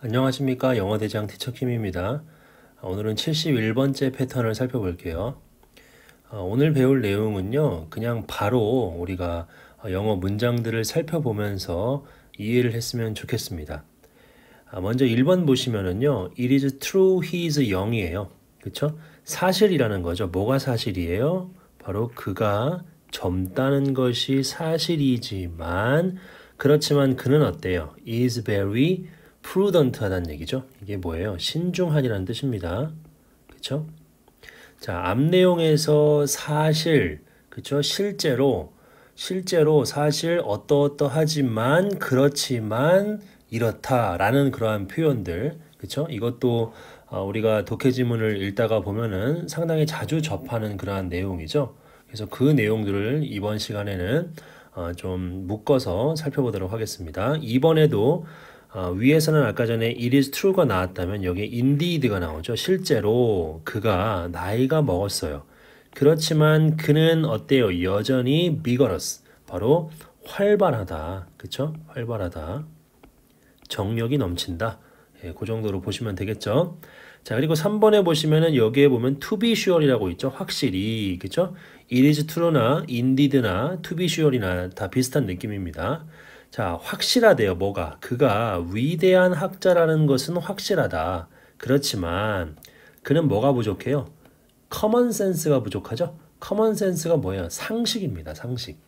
안녕하십니까 영어대장 티처킴입니다. 아, 오늘은 71번째 패턴을 살펴볼게요. 아, 오늘 배울 내용은요 그냥 바로 우리가 영어 문장들을 살펴보면서 이해를 했으면 좋겠습니다. 아, 먼저 1번 보시면은요 It is true he is 영이에요. 그쵸? 사실이라는 거죠. 뭐가 사실이에요? 바로 그가 젊다는 것이 사실이지만 그렇지만 그는 어때요? is very prudent하다는 얘기죠. 이게 뭐예요? 신중하이라는 뜻입니다. 그렇죠? 자, 앞 내용에서 사실, 그렇죠? 실제로 실제로 사실 어떠어떠하지만 그렇지만 이렇다라는 그러한 표현들 그렇죠? 이것도 어, 우리가 독해 지문을 읽다가 보면은 상당히 자주 접하는 그러한 내용이죠. 그래서 그 내용들을 이번 시간에는 어, 좀 묶어서 살펴보도록 하겠습니다. 이번에도 어, 위에서는 아까 전에 it is true가 나왔다면 여기에 indeed가 나오죠. 실제로 그가 나이가 먹었어요. 그렇지만 그는 어때요? 여전히 vigorous. 바로 활발하다. 그쵸? 활발하다. 정력이 넘친다. 예, 그 정도로 보시면 되겠죠. 자, 그리고 3번에 보시면은 여기에 보면 to be sure이라고 있죠. 확실히. 그쵸? it is true나 indeed나 to be sure이나 다 비슷한 느낌입니다. 자, 확실하대요. 뭐가? 그가 위대한 학자라는 것은 확실하다. 그렇지만 그는 뭐가 부족해요? 커먼 센스가 부족하죠? 커먼 센스가 뭐예요? 상식입니다. 상식.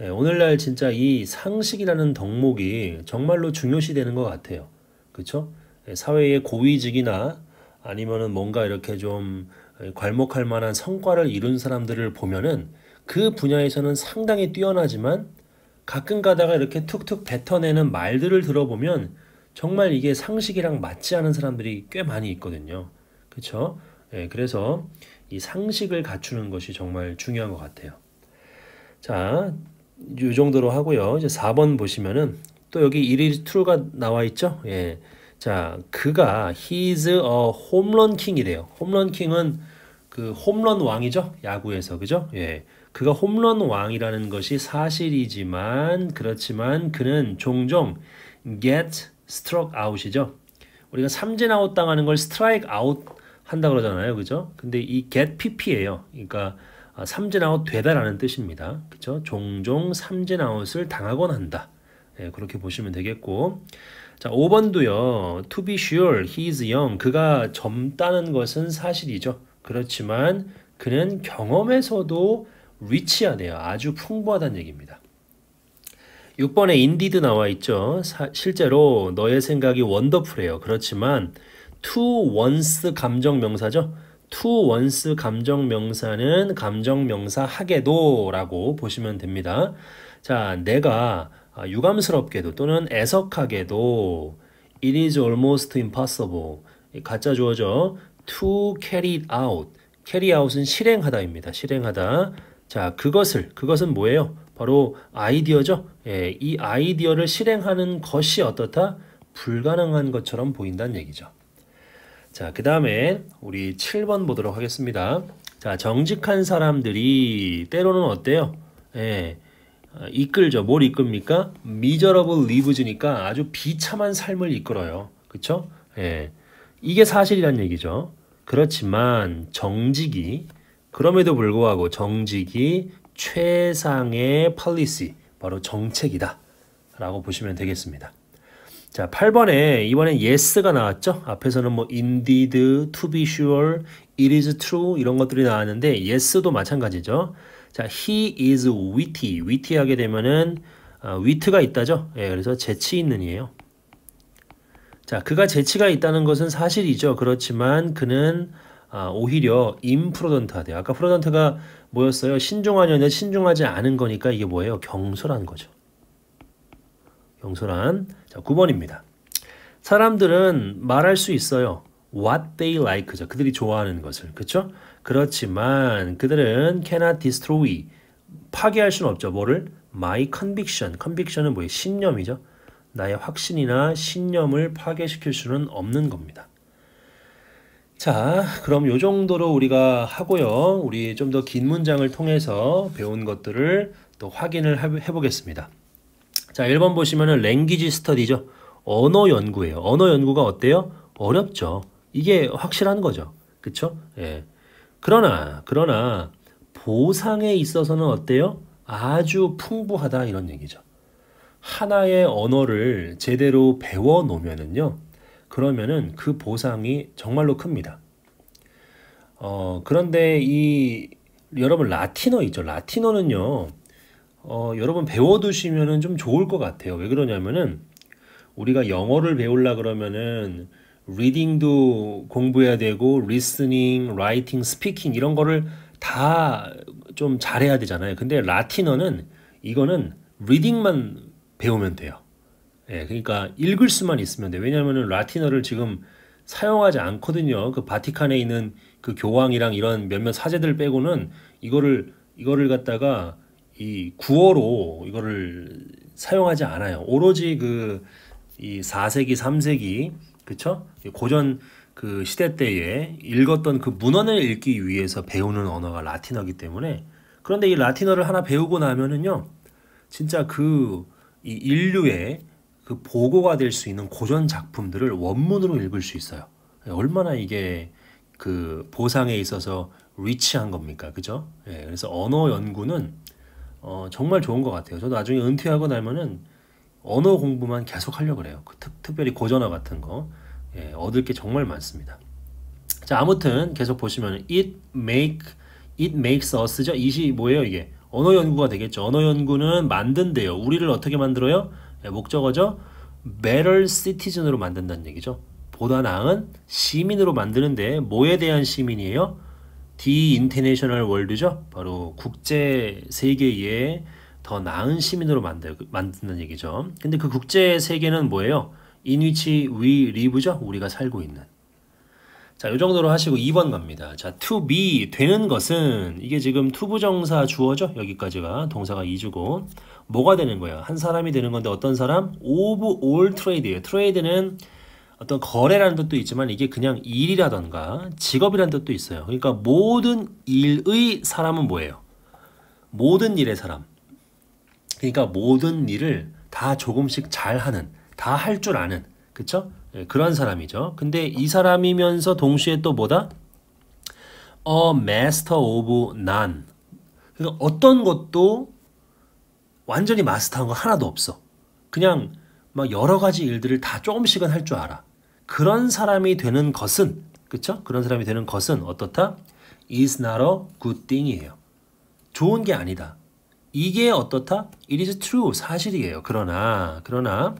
예, 오늘날 진짜 이 상식이라는 덕목이 정말로 중요시 되는 것 같아요. 그쵸죠 예, 사회의 고위직이나 아니면은 뭔가 이렇게 좀 괄목할 만한 성과를 이룬 사람들을 보면은 그 분야에서는 상당히 뛰어나지만 가끔 가다가 이렇게 툭툭 뱉어내는 말들을 들어보면 정말 이게 상식이랑 맞지 않은 사람들이 꽤 많이 있거든요. 그쵸 예, 그래서 이 상식을 갖추는 것이 정말 중요한 것 같아요. 자, 이 정도로 하고요. 이제 4번 보시면은 또 여기 1일 트루가 나와 있죠? 예. 자, 그가 he's a 홈런 킹이래요. 홈런 킹은 그 홈런 왕이죠? 야구에서. 그죠? 예. 그가 홈런 왕이라는 것이 사실이지만 그렇지만 그는 종종 get struck out이죠. 우리가 삼진 아웃 당하는 걸 strike out 한다 그러잖아요. 그죠? 근데 이 get pp예요. 그러니까 아, 삼진 아웃 되다라는 뜻입니다. 그죠? 종종 삼진 아웃을 당하곤 한다. 네, 그렇게 보시면 되겠고 자, 5번도요. To be sure he is young. 그가 젊다는 것은 사실이죠. 그렇지만 그는 경험에서도 리치하네요. 아주 풍부하다는 얘기입니다. 6번에 인디드 나와 있죠. 사, 실제로 너의 생각이 원더풀해요. 그렇지만 투 원스 감정 명사죠. 투 원스 감정 명사는 감정 명사 하게도라고 보시면 됩니다. 자, 내가 아, 유감스럽게도 또는 애석하게도 it is almost impossible 가짜 주어죠. to carry out carry out은 실행하다입니다. 실행하다 자, 그것을 그것은 뭐예요? 바로 아이디어죠. 예, 이 아이디어를 실행하는 것이 어떻다? 불가능한 것처럼 보인다는 얘기죠. 자, 그 다음에 우리 7번 보도록 하겠습니다. 자, 정직한 사람들이 때로는 어때요? 예, 이끌죠. 뭘 이끕니까? miserable lives니까 아주 비참한 삶을 이끌어요. 그쵸? 예, 이게 사실이란 얘기죠. 그렇지만 정직이 그럼에도 불구하고 정직이 최상의 폴리시, 바로 정책이다. 라고 보시면 되겠습니다. 자, 8번에 이번엔 yes가 나왔죠? 앞에서는 뭐 indeed, to be sure, it is true 이런 것들이 나왔는데 yes도 마찬가지죠. 자, he is witty. witty 하게 되면은 아, wit가 있다죠? 예, 그래서 재치 있는 이에요. 자, 그가 재치가 있다는 것은 사실이죠. 그렇지만 그는 아, 오히려 임프로던트하대 아까 프로던트가 뭐였어요? 신중하냐 신중하지 않은 거니까 이게 뭐예요? 경솔한 거죠. 경솔한. 자, 9번입니다. 사람들은 말할 수 있어요. What they like죠. 그들이 좋아하는 것을. 그렇죠? 그렇지만 그들은 cannot destroy. 파괴할 수는 없죠. 뭐를? My conviction. conviction은 뭐예요? 신념이죠. 나의 확신이나 신념을 파괴시킬 수는 없는 겁니다. 자, 그럼 요 정도로 우리가 하고요. 우리 좀 더 긴 문장을 통해서 배운 것들을 또 확인을 해보겠습니다. 자, 1번 보시면은 랭귀지 스터디죠. 언어 연구예요. 언어 연구가 어때요? 어렵죠. 이게 확실한 거죠. 그쵸? 예. 그러나, 그러나, 보상에 있어서는 어때요? 아주 풍부하다 이런 얘기죠. 하나의 언어를 제대로 배워 놓으면은요. 그러면은 그 보상이 정말로 큽니다. 어, 그런데 이 여러분 라틴어 있죠. 라틴어는요. 어, 여러분 배워두시면은 좀 좋을 것 같아요. 왜 그러냐면은 우리가 영어를 배울라 그러면은 리딩도 공부해야 되고 리스닝, 라이팅, 스피킹 이런 거를 다 좀 잘해야 되잖아요. 근데 라틴어는 이거는 리딩만 배우면 돼요. 예, 그러니까 읽을 수만 있으면 돼. 왜냐하면 라틴어를 지금 사용하지 않거든요. 그 바티칸에 있는 그 교황이랑 이런 몇몇 사제들 빼고는 이거를 이거를 갖다가 이 구어로 이거를 사용하지 않아요. 오로지 그 이 4세기, 3세기 그쵸? 고전 그 시대 때에 읽었던 그 문헌을 읽기 위해서 배우는 언어가 라틴어기 때문에 그런데 이 라틴어를 하나 배우고 나면은요, 진짜 그 이 인류의 그 보고가 될 수 있는 고전 작품들을 원문으로 읽을 수 있어요. 예, 얼마나 이게 그 보상에 있어서 리치한 겁니까, 그죠? 예, 그래서 언어 연구는 어, 정말 좋은 것 같아요. 저도 나중에 은퇴하고 나면은 언어 공부만 계속 하려 그래요. 그 특, 특별히 고전어 같은 거 예, 얻을 게 정말 많습니다. 자, 아무튼 계속 보시면 it make it makes us죠. 이시 뭐예요 이게? 언어 연구가 되겠죠. 언어 연구는 만든대요. 우리를 어떻게 만들어요? 네, 목적어죠. better citizen으로 만든다는 얘기죠. 보다 나은 시민으로 만드는데 뭐에 대한 시민이에요? The International World죠. 바로 국제 세계에 더 나은 시민으로 만들, 만드는 얘기죠. 근데 그 국제 세계는 뭐예요? In which we live죠. 우리가 살고 있는. 자, 요 정도로 하시고 2번 갑니다. 자, to be 되는 것은 이게 지금 투부정사 주어죠? 여기까지가 동사가 2주고 뭐가 되는 거야? 한 사람이 되는 건데 어떤 사람? of all trade예요. trade는 어떤 거래라는 뜻도 있지만 이게 그냥 일이라던가 직업이라는 뜻도 있어요. 그러니까 모든 일의 사람은 뭐예요? 모든 일의 사람. 그러니까 모든 일을 다 조금씩 잘하는, 다 할 줄 아는, 그쵸? 예, 그런 사람이죠. 근데 이 사람이면서 동시에 또 뭐다? A master of none. 그러니까 어떤 것도 완전히 마스터한 거 하나도 없어. 그냥 막 여러 가지 일들을 다 조금씩은 할 줄 알아. 그런 사람이 되는 것은 그쵸? 그런 사람이 되는 것은 어떻다? is not a good thing이에요. 좋은 게 아니다. 이게 어떻다? It is true. 사실이에요. 그러나, 그러나,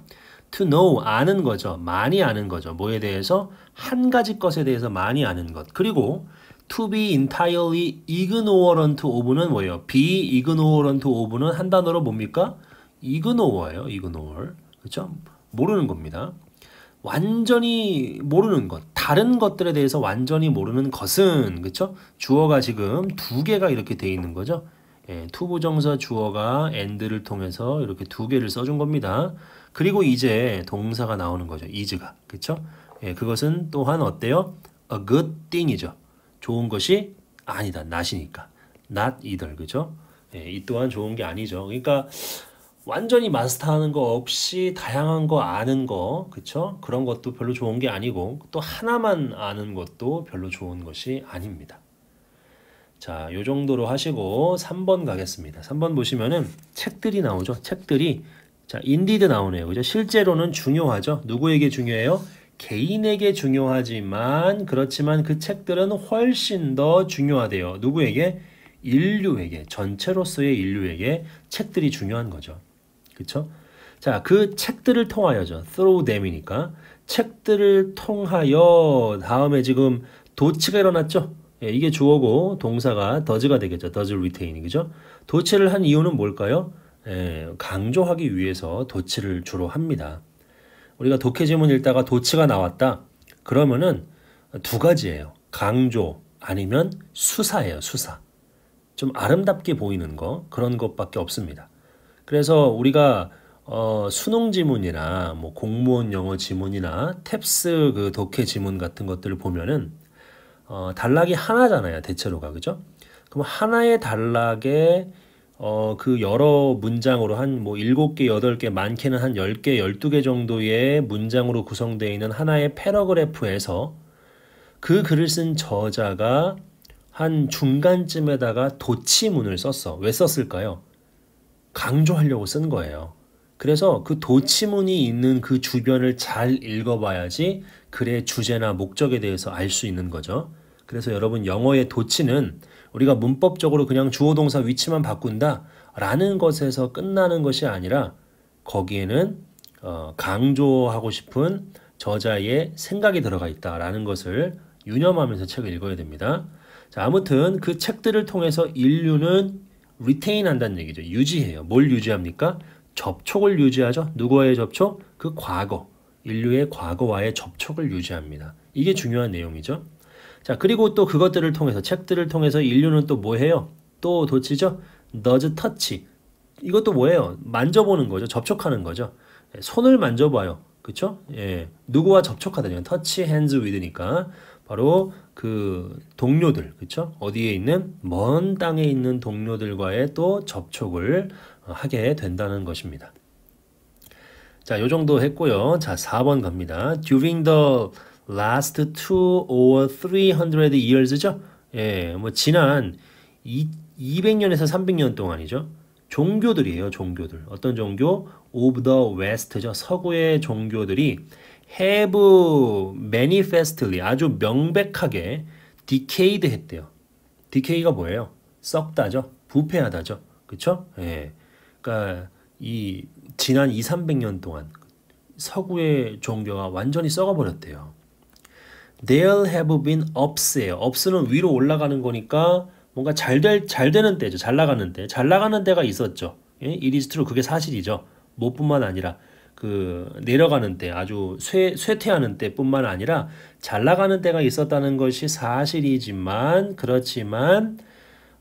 to know 아는 거죠. 많이 아는 거죠. 뭐에 대해서 한 가지 것에 대해서 많이 아는 것. 그리고 to be entirely ignorant of는 뭐예요? be ignorant of는 한 단어로 뭡니까? ignore예요. ignore. 그렇죠? 모르는 겁니다. 완전히 모르는 것, 다른 것들에 대해서 완전히 모르는 것은 그렇죠? 주어가 지금 두 개가 이렇게 돼 있는 거죠. 예, 투부정사 주어가 and를 통해서 이렇게 두 개를 써준 겁니다. 그리고 이제 동사가 나오는 거죠. 이즈가그쵸 예, 그것은 또한 어때요? a good thing이죠. 좋은 것이 아니다. not이니까. not either. 그죠? 예, 이 또한 좋은 게 아니죠. 그러니까 완전히 마스터하는 거 없이 다양한 거 아는 거, 그쵸? 그런 것도 별로 좋은 게 아니고 또 하나만 아는 것도 별로 좋은 것이 아닙니다. 자, 요 정도로 하시고 3번 가겠습니다. 3번 보시면은 책들이 나오죠. 책들이 자, 인디드 나오네요. 그죠? 실제로는 중요하죠. 누구에게 중요해요? 개인에게 중요하지만 그렇지만 그 책들은 훨씬 더 중요하대요. 누구에게? 인류에게 전체로서의 인류에게 책들이 중요한 거죠. 그렇죠? 자, 그 책들을 통하여죠. through them이니까 책들을 통하여 다음에 지금 도치가 일어났죠. 예, 이게 주어고 동사가 더즈가 되겠죠. 더즈 리테인이 그죠? 도치를 한 이유는 뭘까요? 예, 강조하기 위해서 도치를 주로 합니다. 우리가 독해지문 읽다가 도치가 나왔다. 그러면은 두 가지예요. 강조 아니면 수사예요. 수사. 좀 아름답게 보이는 거 그런 것밖에 없습니다. 그래서 우리가 어, 수능 지문이나 뭐 공무원 영어 지문이나 탭스 그 독해 지문 같은 것들을 보면은 어, 단락이 하나잖아요. 대체로가 그죠? 그럼 하나의 단락에 어, 그 여러 문장으로 한 뭐 일곱 개 여덟 개 많게는 한1 0개1 2개 정도의 문장으로 구성되어 있는 하나의 패러그래프에서 그 글을 쓴 저자가 한 중간쯤에다가 도치문을 썼어. 왜 썼을까요? 강조하려고 쓴 거예요. 그래서 그 도치문이 있는 그 주변을 잘 읽어봐야지 글의 주제나 목적에 대해서 알 수 있는 거죠. 그래서 여러분 영어의 도치는 우리가 문법적으로 그냥 주어 동사 위치만 바꾼다 라는 것에서 끝나는 것이 아니라 거기에는 어, 강조하고 싶은 저자의 생각이 들어가 있다라는 것을 유념하면서 책을 읽어야 됩니다. 자, 아무튼 그 책들을 통해서 인류는 리테인 한다는 얘기죠. 유지해요. 뭘 유지합니까? 접촉을 유지하죠. 누구와의 접촉? 그 과거. 인류의 과거와의 접촉을 유지합니다. 이게 중요한 내용이죠. 자, 그리고 또 그것들을 통해서 책들을 통해서 인류는 또 뭐 해요? 또 도치죠? 너즈 터치. 이것도 뭐예요? 만져보는 거죠. 접촉하는 거죠. 예, 손을 만져봐요. 그쵸? 예. 누구와 접촉하다니까. 터치 핸즈 위드니까. 바로 그 동료들. 그쵸? 어디에 있는 먼 땅에 있는 동료들과의 또 접촉을 하게 된다는 것입니다. 자, 요 정도 했고요. 자, 4번 갑니다. during the last two or three hundred years죠. 예, 뭐 지난 이, 200년에서 300년 동안이죠. 종교들이에요, 종교들. 어떤 종교? of the west죠. 서구의 종교들이 have manifestly 아주 명백하게 decayed 했대요. decay가 뭐예요? 썩다죠. 부패하다죠. 그쵸? 예. 그러니까 이 지난 2, 300년 동안 서구의 종교가 완전히 썩어버렸대요. There have been ups예요. ups는 위로 올라가는 거니까 뭔가 잘, 될, 잘 되는 때죠. 잘 나가는 때. 잘 나가는 때가 있었죠. 예? It is true. 그게 사실이죠. 무뿐만 아니라 그 내려가는 때 아주 쇠, 쇠퇴하는 때뿐만 아니라 잘 나가는 때가 있었다는 것이 사실이지만 그렇지만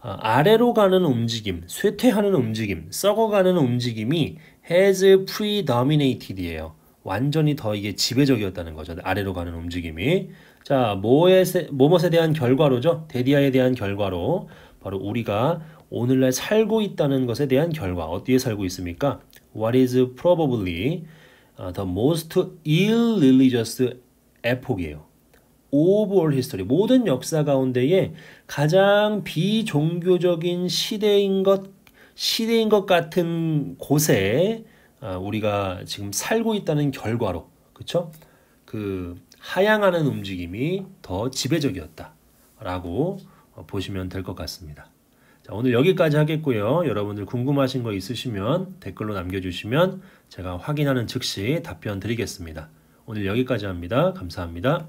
어, 아래로 가는 움직임, 쇠퇴하는 움직임, 썩어가는 움직임이 has predominated이에요. 완전히 더 이게 지배적이었다는 거죠. 아래로 가는 움직임이. 자, 뭐에, 뭐뭇에 대한 결과로죠. 데디아에 대한 결과로 바로 우리가 오늘날 살고 있다는 것에 대한 결과. 어디에 살고 있습니까? What is probably 아, the most irreligious epoch이에요. 오브월 히스토리 모든 역사 가운데에 가장 비종교적인 시대인 것 시대인 것 같은 곳에 어, 우리가 지금 살고 있다는 결과로 그렇죠? 그 하향하는 움직임이 더 지배적이었다라고 어, 보시면 될 것 같습니다. 자, 오늘 여기까지 하겠고요. 여러분들 궁금하신 거 있으시면 댓글로 남겨주시면 제가 확인하는 즉시 답변 드리겠습니다. 오늘 여기까지 합니다. 감사합니다.